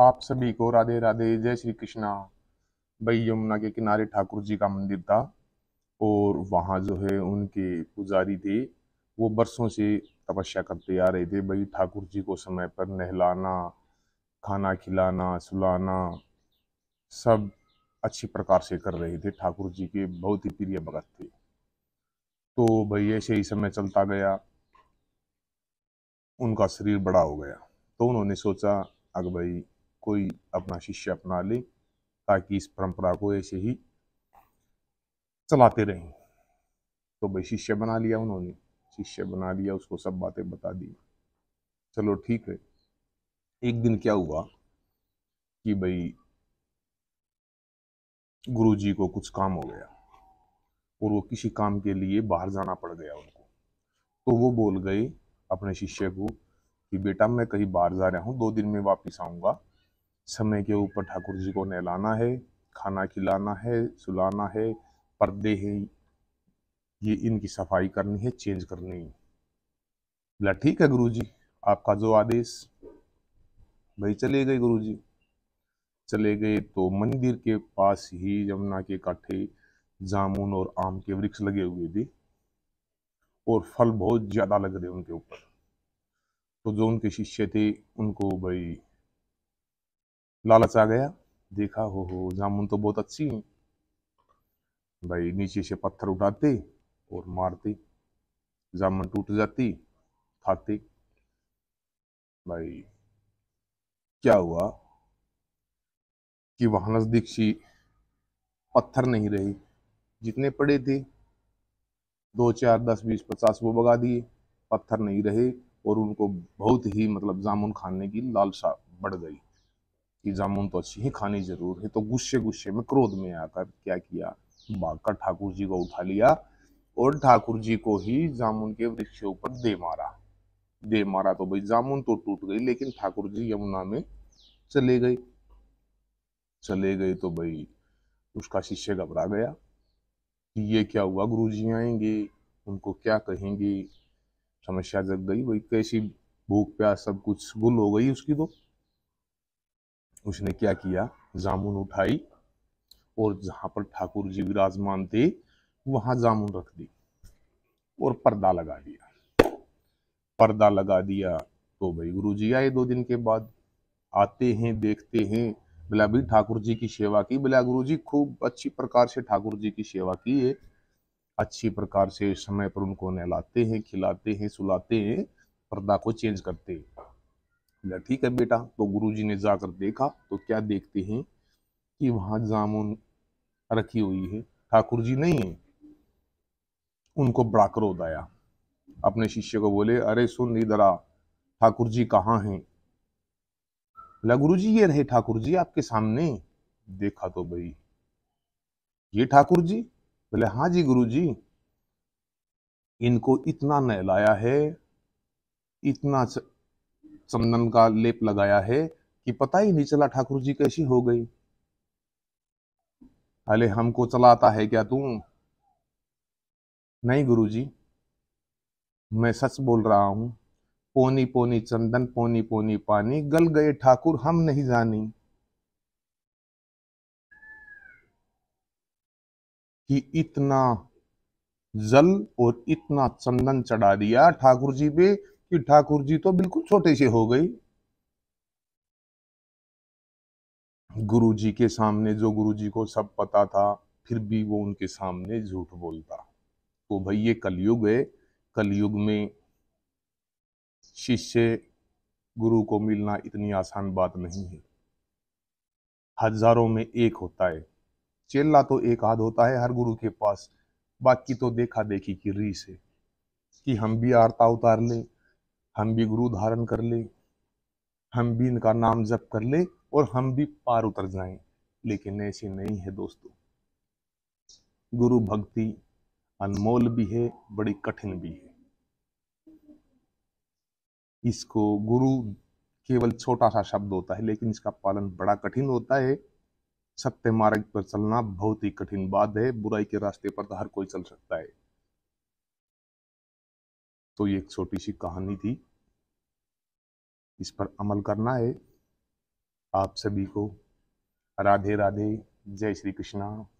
आप सभी को राधे राधे जय श्री कृष्णा भाई यमुना के किनारे ठाकुर जी का मंदिर था और वहाँ जो है उनके पुजारी थे वो बरसों से तपस्या करते आ रहे थे भाई ठाकुर जी को समय पर नहलाना खाना खिलाना सुलाना सब अच्छी प्रकार से कर रहे थे ठाकुर जी के बहुत ही प्रिय भगत थे तो भाई ऐसे ही समय चलता गया उनका शरीर बड़ा हो गया तो उन्होंने सोचा अगर भाई कोई अपना शिष्य अपना ले ताकि इस परंपरा को ऐसे ही चलाते रहें तो भाई शिष्य बना लिया उन्होंने शिष्य बना लिया उसको सब बातें बता दी चलो ठीक है एक दिन क्या हुआ कि भाई गुरु जी को कुछ काम हो गया और वो किसी काम के लिए बाहर जाना पड़ गया उनको तो वो बोल गए अपने शिष्य को कि बेटा मैं कहीं बाहर जा रहा हूँ दो दिन में वापस आऊँगा समय के ऊपर ठाकुर जी को नहलाना है खाना खिलाना है सुलाना है पर्दे हैं ये इनकी सफाई करनी है चेंज करनी है बोला ठीक है गुरु जी आपका जो आदेश भाई चले गए गुरु जी चले गए तो मंदिर के पास ही यमुना के काठे जामुन और आम के वृक्ष लगे हुए थे और फल बहुत ज़्यादा लग रहे उनके ऊपर तो जो उनके शिष्य थे उनको भाई लालच आ गया देखा हो हो जामुन तो बहुत अच्छी है भाई नीचे से पत्थर उठाते और मारते जामुन टूट जाती खाते भाई क्या हुआ कि वहां नजदीक सी पत्थर नहीं रहे जितने पड़े थे दो चार दस बीस पचास वो बगा दिए पत्थर नहीं रहे और उनको बहुत ही मतलब जामुन खाने की लालसा बढ़ गई कि जामुन तो अच्छी ही खानी जरूर है तो गुस्से गुस्से में क्रोध में आकर क्या किया भागकर ठाकुर जी को उठा लिया और ठाकुर जी को ही जामुन के वृक्ष के ऊपर दे मारा दे मारा तो भाई जामुन तो टूट गई लेकिन ठाकुर जी यमुना में चले गए चले गए तो भाई उसका शिष्य घबरा गया कि ये क्या हुआ गुरु जी आएंगे उनको क्या कहेंगे समस्या जग गई भाई कैसी भूख प्यास सब कुछ गुल हो गई उसकी तो उसने क्या किया जामुन उठाई और जहां पर ठाकुर जी विराजमान थे वहां जामुन रख दी और पर्दा लगा दिया पर्दा लगा दिया तो भाई गुरु जी आए दो दिन के बाद आते हैं देखते हैं बिला भी ठाकुर जी की सेवा की बिला गुरु जी खूब अच्छी प्रकार से ठाकुर जी की सेवा की है अच्छी प्रकार से समय पर उनको नहलाते हैं खिलाते हैं सुलाते हैं पर्दा को चेंज करते हैं बोला ठीक है बेटा तो गुरुजी ने जाकर देखा तो क्या देखते हैं कि वहां जामुन रखी हुई है ठाकुर जी नहीं है उनको बड़ा क्रोध आया अपने शिष्य को बोले अरे सुन इधरा ठाकुर जी कहाँ हैं बोला गुरु जी ये रहे ठाकुर जी आपके सामने देखा तो भाई ये ठाकुर जी बोले हाँ जी गुरु जी इनको इतना नहलाया है इतना चंदन का लेप लगाया है कि पता ही नहीं चला ठाकुर जी कैसी हो गई अरे हमको चलाता है क्या तू नहीं गुरु जी मैं सच बोल रहा हूं पोनी पोनी चंदन पोनी पोनी पानी गल गए ठाकुर हम नहीं जानी कि इतना जल और इतना चंदन चढ़ा दिया ठाकुर जी पे कि ठाकुर जी तो बिल्कुल छोटे से हो गई गुरु जी के सामने जो गुरु जी को सब पता था फिर भी वो उनके सामने झूठ बोलता तो भाई ये कलयुग है कलयुग में शिष्य गुरु को मिलना इतनी आसान बात नहीं है हजारों में एक होता है चेला तो एक आध होता है हर गुरु के पास बाकी तो देखा देखी की रीस है कि हम भी आरता उतार लें हम भी गुरु धारण कर ले हम भी इनका नाम जप कर ले और हम भी पार उतर जाएं लेकिन ऐसे नहीं है दोस्तों गुरु भक्ति अनमोल भी है बड़ी कठिन भी है इसको गुरु केवल छोटा सा शब्द होता है लेकिन इसका पालन बड़ा कठिन होता है सत्य मार्ग पर चलना बहुत ही कठिन बात है बुराई के रास्ते पर तो हर कोई चल सकता है तो ये एक छोटी सी कहानी थी इस पर अमल करना है आप सभी को राधे राधे जय श्री कृष्णा